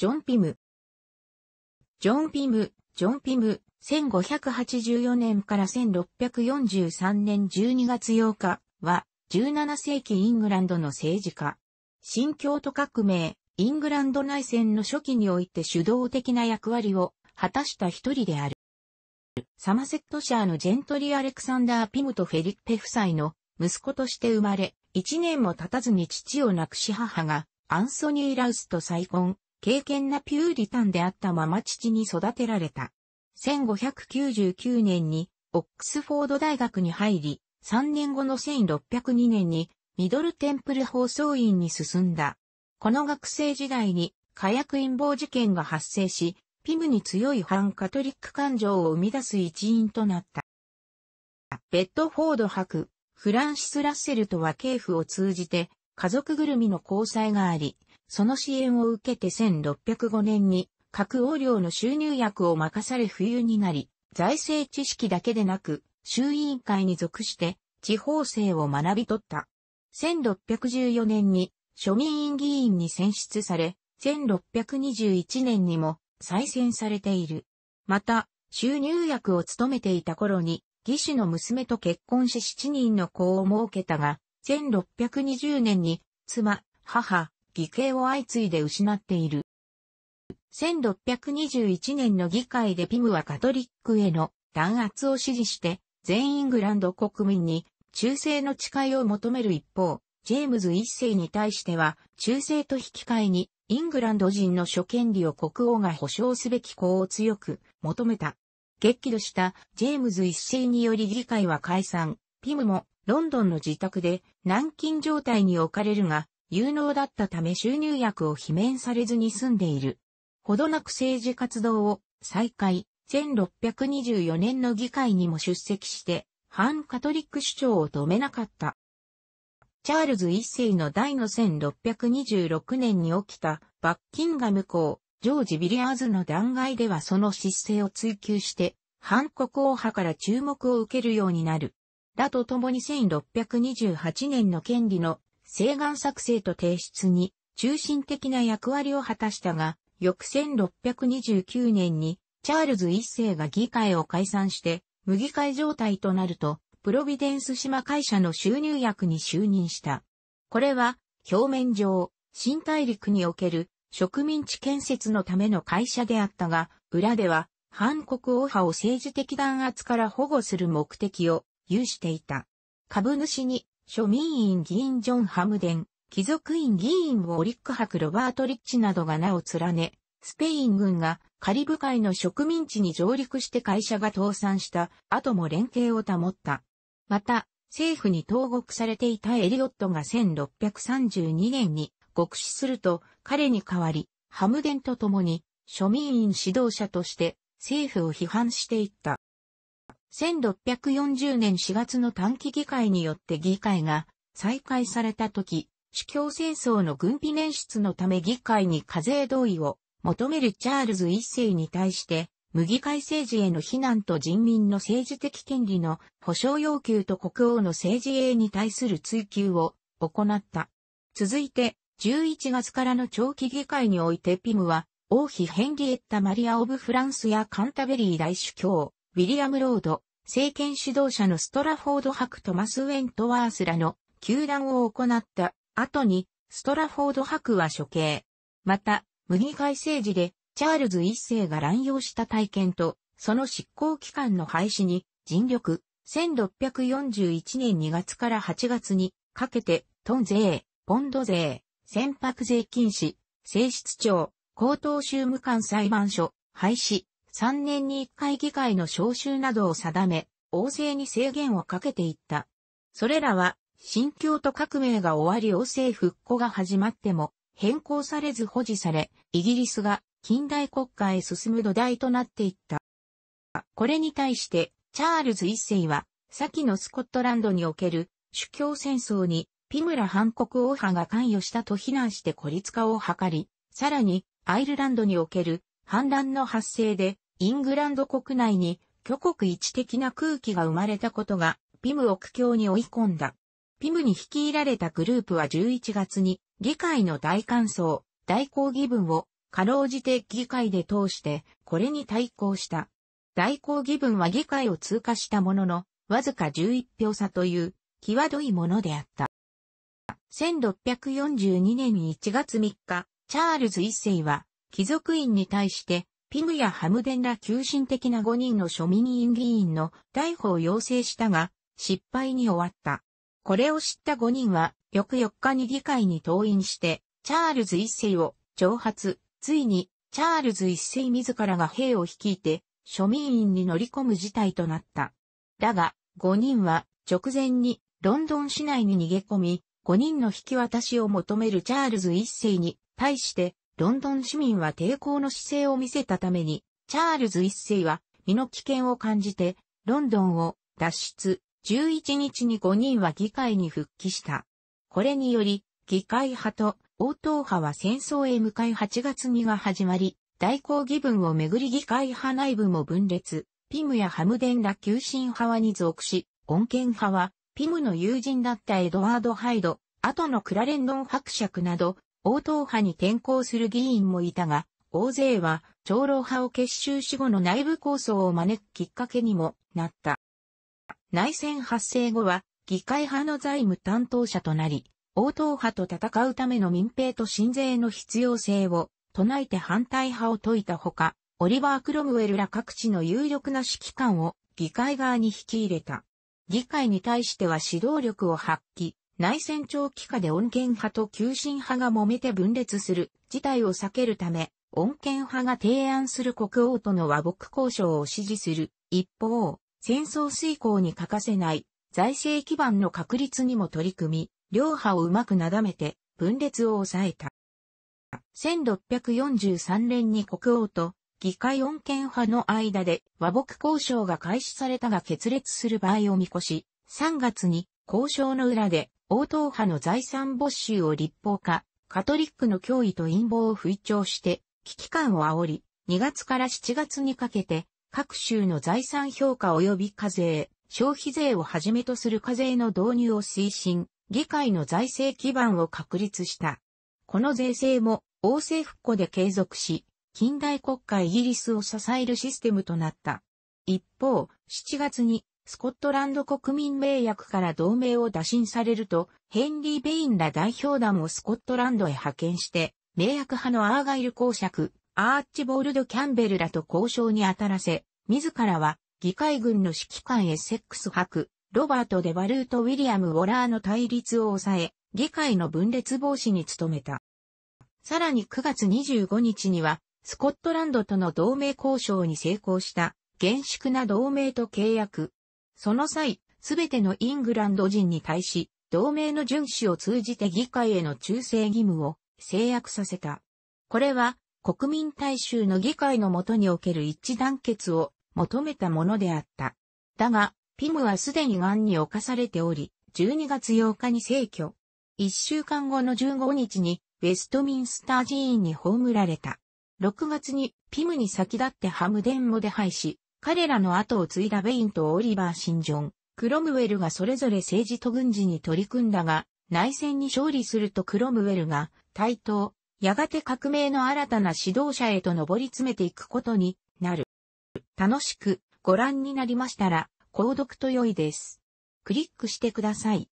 ジョン・ピム。ジョン・ピム、ジョン・ピム、1584年から1643年12月8日は、17世紀イングランドの政治家。新教徒革命、イングランド内戦の初期において主導的な役割を果たした一人である。サマセットシャーのジェントリー・アレクサンダー・ピムとフェリッペ夫妻の息子として生まれ、一年も経たずに父を亡くし母がアンソニー・ラウスと再婚、敬虔なピューリタンであったまま父に育てられた。1599年にオックスフォード大学に入り、3年後の1602年にミドルテンプル放送院に進んだ。この学生時代に火薬陰謀事件が発生し、ピムに強い反カトリック感情を生み出す一因となった。ベッドフォード博、フランシス・ラッセルとは系譜を通じて家族ぐるみの交際があり、その支援を受けて1605年に各王領の収入役を任され冬になり、財政知識だけでなく、衆委員会に属して地方政を学び取った。1614年に庶民院議員に選出され、1621年にも再選されている。また、収入役を務めていた頃に、義士の娘と結婚し7人の子を設けたが、1620年に、妻、母、議刑を相次いで失っている。1621年の議会でピムはカトリックへの弾圧を支持して、全イングランド国民に忠誠の誓いを求める一方、ジェームズ一世に対しては、忠誠と引き換えに、イングランド人の諸権利を国王が保障すべき項を強く求めた。激怒したジェームズ一世により議会は解散、ピムもロンドンの自宅で軟禁状態に置かれるが、有能だったため収入薬を罷免されずに済んでいる。ほどなく政治活動を再開、1624年の議会にも出席して、反カトリック主張を止めなかった。チャールズ一世の第の1626年に起きたバッキンガム公、ジョージ・ビリアーズの弾劾ではその失勢を追求して、反国王派から注目を受けるようになる。だとともに1628年の権利の請願作成と提出に中心的な役割を果たしたが、翌1629年にチャールズ一世が議会を解散して無議会状態となると、プロビデンス島会社の収入役に就任した。これは、表面上、新大陸における植民地建設のための会社であったが、裏では、反国王派を政治的弾圧から保護する目的を有していた。株主に庶民院議員ジョン・ハムデン、貴族院議員ウォリック博ロバート・リッチなどが名を連ね、スペイン軍がカリブ海の植民地に上陸して会社が倒産した後も連携を保った。また、政府に投獄されていたエリオットが1632年に獄死すると彼に代わり、ハムデンと共に庶民院指導者として政府を批判していった。1640年4月の短期議会によって議会が再開された時、主教戦争の軍備捻出のため議会に課税同意を求めるチャールズ一世に対して、無議会政治への非難と人民の政治的権利の保障要求と国王の政治へに対する追求を行った。続いて、11月からの長期議会においてピムは、王妃ヘンリエッタ・マリア・オブ・フランスやカンタベリー大主教、ウィリアム・ロード、政権指導者のストラフォード博トマス・ウェントワースらの球団を行った後に、ストラフォード博は処刑。また、麦会政治で、チャールズ一世が乱用した体験と、その執行期間の廃止に、尽力、1641年2月から8月に、かけて、トン税、ポンド税、船舶税禁止、性質庁、高等州務官裁判所、廃止、3年に1回議会の召集などを定め、王政に制限をかけていった。それらは、新教と革命が終わり王政復古が始まっても、変更されず保持され、イギリスが近代国家へ進む土台となっていった。これに対して、チャールズ一世は、先のスコットランドにおける主教戦争に、ピムラ反国王派が関与したと非難して孤立化を図り、さらに、アイルランドにおける反乱の発生で、イングランド国内に巨国一的な空気が生まれたことが、ピムを苦境に追い込んだ。ピムに率いられたグループは11月に、議会の大感想、大抗議文を、かろうじて議会で通して、これに対抗した。大抗議文は議会を通過したものの、わずか11票差という、際どいものであった。1642年1月3日、チャールズ一世は、貴族院に対して、ピグやハムデンら急進的な5人の庶民委員議員の逮捕を要請したが、失敗に終わった。これを知った5人は、翌4日に議会に登院して、チャールズ一世を挑発、ついに、チャールズ一世自らが兵を率いて、庶民院に乗り込む事態となった。だが、5人は直前にロンドン市内に逃げ込み、5人の引き渡しを求めるチャールズ一世に対してロンドン市民は抵抗の姿勢を見せたために、チャールズ一世は身の危険を感じて、ロンドンを脱出、11日に5人は議会に復帰した。これにより、議会派と応答派は戦争へ向かい8月2が始まり、大抗議分をめぐり議会派内部も分裂、ピムやハムデンら急進派はに属し、穏健派は、ピムの友人だったエドワード・ハイド、後のクラレンドン伯爵など、応答派に転向する議員もいたが、大勢は長老派を結集し後の内部構想を招くきっかけにもなった。内戦発生後は議会派の財務担当者となり、応答派と戦うための民兵と親税の必要性を唱えて反対派を説いたほか、オリバー・クロムウェルら各地の有力な指揮官を議会側に引き入れた。議会に対しては指導力を発揮、内戦長期化で穏健派と急進派が揉めて分裂する事態を避けるため、穏健派が提案する国王との和睦交渉を支持する。一方、戦争遂行に欠かせない財政基盤の確立にも取り組み、両派をうまくなだめて分裂を抑えた。1643年に国王と議会穏健派の間で和睦交渉が開始されたが決裂する場合を見越し、3月に交渉の裏で王党派の財産没収を立法化、カトリックの脅威と陰謀を吹聴して、危機感を煽り、2月から7月にかけて、各州の財産評価及び課税、消費税をはじめとする課税の導入を推進、議会の財政基盤を確立した。この税制も、王政復古で継続し、近代国家イギリスを支えるシステムとなった。一方、7月にスコットランド国民名約から同盟を打診されると、ヘンリー・ベインら代表団をスコットランドへ派遣して、名約派のアーガイル公爵、アーチボールド・キャンベルらと交渉に当たらせ、自らは議会軍の指揮官エセックス博、ロバート・デ・バルート・ウィリアム・ウォラーの対立を抑え、議会の分裂防止に努めた。さらに9月25日には、スコットランドとの同盟交渉に成功した、厳粛な同盟と契約、その際、すべてのイングランド人に対し、同盟の遵守を通じて議会への忠誠義務を制約させた。これは、国民大衆の議会のもとにおける一致団結を求めたものであった。だが、ピムはすでに癌に侵されており、12月8日に逝去。1週間後の15日に、ウェストミンスター寺院に葬られた。6月にピムに先立ってハムデンもで廃止、彼らの後を継いだベインとオリバー・シンジョン、クロムウェルがそれぞれ政治と軍事に取り組んだが、内戦に勝利するとクロムウェルが対等、やがて革命の新たな指導者へと上り詰めていくことになる。楽しくご覧になりましたら、購読と良いです。クリックしてください。